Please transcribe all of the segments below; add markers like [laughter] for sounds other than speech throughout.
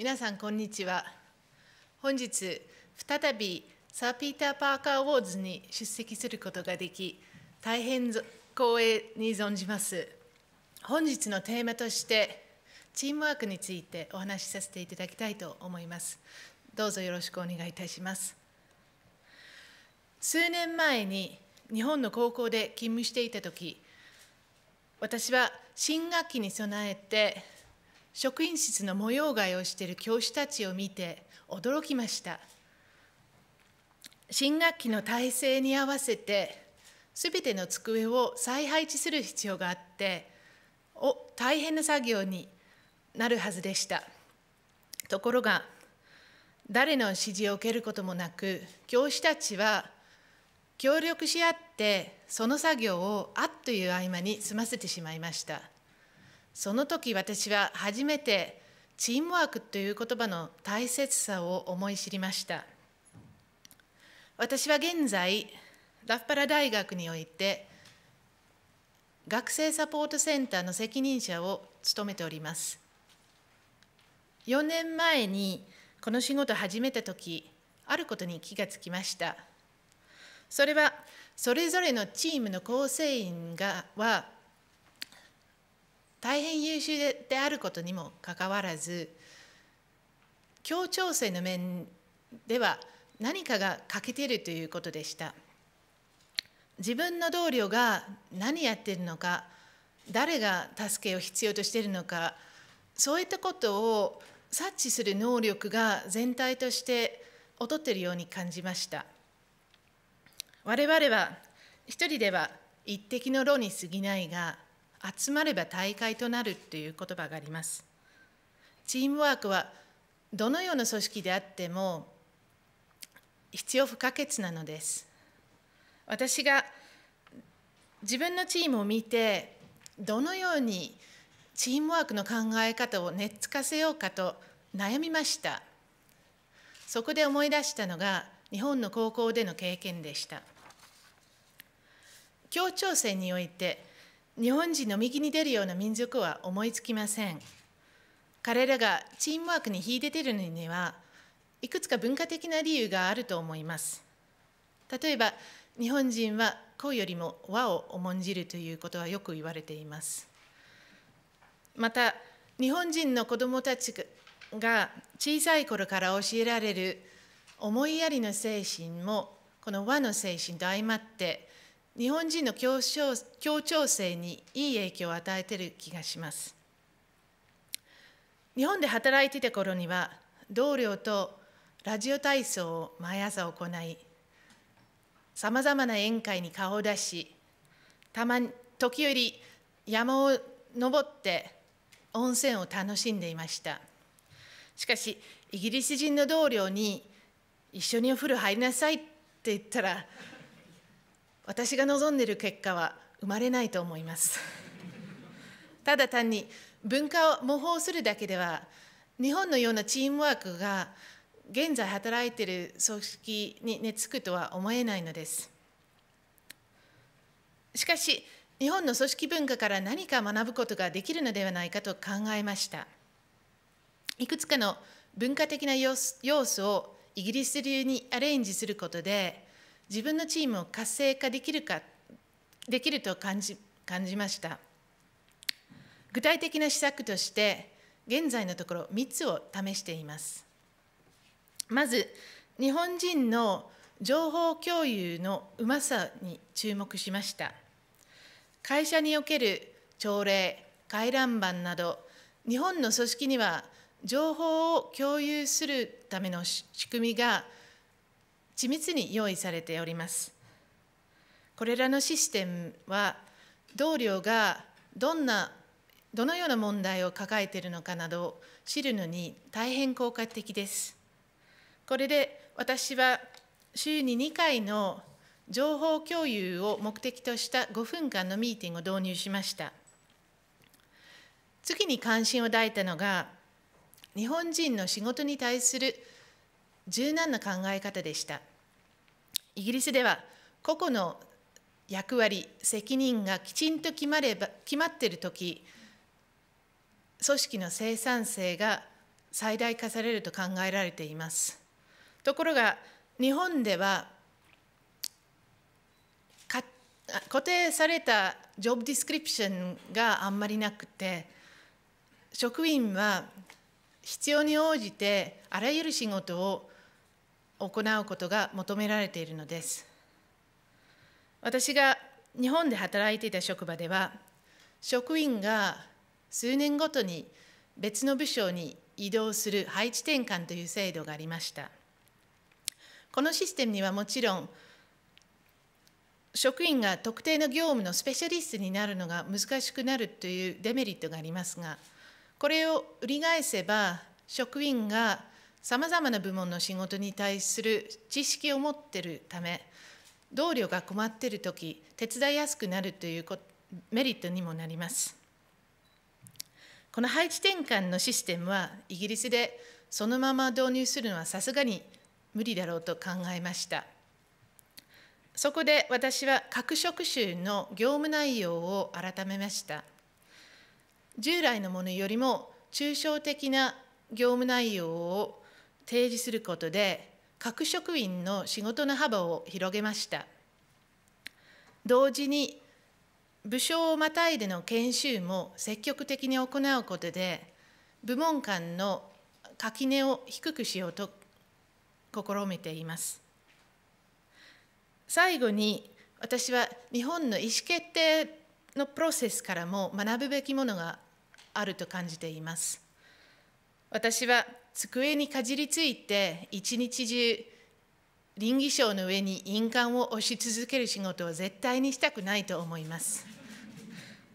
皆さんこんにちは本日再びサー・ピーター・パーカー・ウォーズに出席することができ大変光栄に存じます本日のテーマとしてチームワークについてお話しさせていただきたいと思いますどうぞよろしくお願いいたします数年前に日本の高校で勤務していた時私は新学期に備えて職員室の模様替えをしている教師たちを見て驚きました新学期の体制に合わせてすべての机を再配置する必要があってお大変な作業になるはずでしたところが誰の指示を受けることもなく教師たちは協力し合ってその作業をあっという合間に済ませてしまいましたその時私は初めてチームワークという言葉の大切さを思い知りました私は現在ラフパラ大学において学生サポートセンターの責任者を務めております4年前にこの仕事を始めた時あることに気がつきましたそれはそれぞれのチームの構成員がは大変優秀であることにもかかわらず協調性の面では何かが欠けているということでした自分の同僚が何やってるのか誰が助けを必要としているのかそういったことを察知する能力が全体として劣っているように感じました我々は一人では一滴の炉に過ぎないが集まれば大会となるという言葉があります。チームワークはどのような組織であっても必要不可欠なのです。私が自分のチームを見てどのようにチームワークの考え方を熱つかせようかと悩みましたそこで思い出したのが日本の高校での経験でした協調性において日本人の右に出るような民族は思いつきません彼らがチームワークに秀でているのにはいくつか文化的な理由があると思います例えば日本人は公よりも和を重んじるということはよく言われていますまた日本人の子どもたちが小さい頃から教えられる思いやりの精神もこの和の精神と相まって日本人の協調性にいい影響を与えている気がします日本で働いていた頃には同僚とラジオ体操を毎朝行いさまざまな宴会に顔を出したまに時折山を登って温泉を楽しんでいましたしかしイギリス人の同僚に「一緒にお風呂入りなさい」って言ったら私が望んでいる結果は生まれないと思います [laughs] ただ単に文化を模倣するだけでは日本のようなチームワークが現在働いている組織に根付くとは思えないのですしかし日本の組織文化から何か学ぶことができるのではないかと考えましたいくつかの文化的な要素をイギリス流にアレンジすることで自分のチームを活性化できるかできると感じ感じました具体的な施策として現在のところ3つを試していますまず日本人の情報共有のうまさに注目しました会社における朝礼回覧板など日本の組織には情報を共有するための仕組みが緻密に用意されておりますこれらのシステムは同僚がどんなどのような問題を抱えているのかなどを知るのに大変効果的ですこれで私は週に2回の情報共有を目的とした5分間のミーティングを導入しました次に関心を抱いたのが日本人の仕事に対する柔軟な考え方でしたイギリスでは個々の役割責任がきちんと決まれば決まっている時組織の生産性が最大化されると考えられていますところが日本では固定されたジョブディスクリプションがあんまりなくて職員は必要に応じてあらゆる仕事を行うことが求められているのです私が日本で働いていた職場では職員が数年ごとに別の部署に移動する配置転換という制度がありましたこのシステムにはもちろん職員が特定の業務のスペシャリストになるのが難しくなるというデメリットがありますがこれを売り返せば職員がさまざまな部門の仕事に対する知識を持ってるため同僚が困っている時手伝いやすくなるというメリットにもなりますこの配置転換のシステムはイギリスでそのまま導入するのはさすがに無理だろうと考えましたそこで私は各職種の業務内容を改めました従来のものよりも抽象的な業務内容を提示することで各職員の仕事の幅を広げました同時に部署をまたいでの研修も積極的に行うことで部門間の垣根を低くしようと試みています最後に私は日本の意思決定のプロセスからも学ぶべきものがあると感じています私は机にかじりついて一日中倫理省の上に印鑑を押し続ける仕事を絶対にしたくないと思います。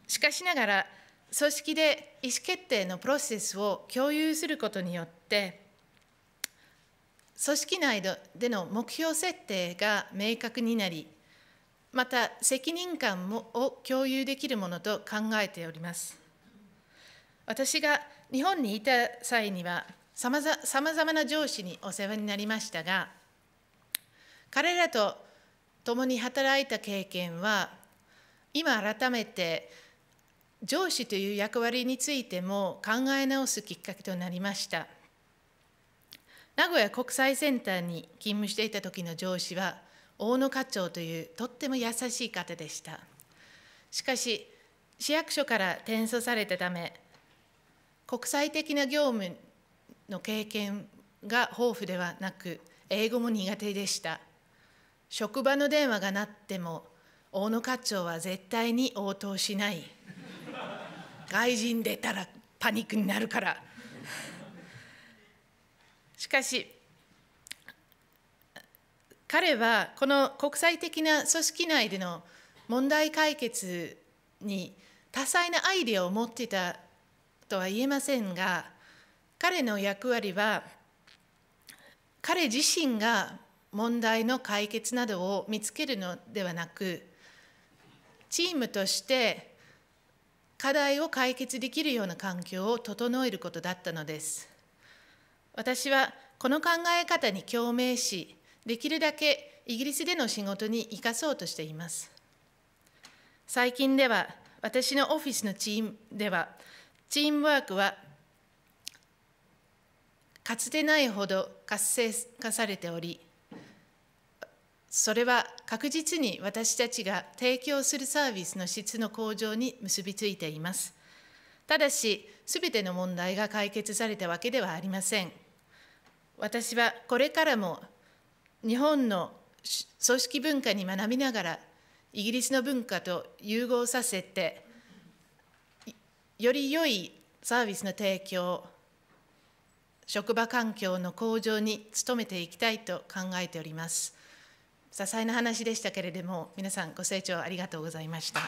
しかしながら組織で意思決定のプロセスを共有することによって組織内での目標設定が明確になりまた責任感もを共有できるものと考えております私が日本にいた際にはさまざまな上司にお世話になりましたが彼らと共に働いた経験は今改めて上司という役割についても考え直すきっかけとなりました名古屋国際センターに勤務していた時の上司は大野課長というとっても優しい方でしたしかし市役所から転訴されたため国際的な業務の経験が豊富ではなく英語も苦手でした職場の電話が鳴っても大野課長は絶対に応答しない外人出たらパニックになるからしかし彼はこの国際的な組織内での問題解決に多彩なアイデアを持っていたとは言えませんが彼の役割は彼自身が問題の解決などを見つけるのではなくチームとして課題を解決できるような環境を整えることだったのです私はこの考え方に共鳴しできるだけイギリスでの仕事に生かそうとしています最近では私のオフィスのチームではチームワークはかつてないほど活性化されておりそれは確実に私たちが提供するサービスの質の向上に結びついていますただし全ての問題が解決されたわけではありません私はこれからも日本の組織文化に学びながらイギリスの文化と融合させてより良いサービスの提供を職場環境の向上に努めていきたいと考えております些細な話でしたけれども皆さんご清聴ありがとうございました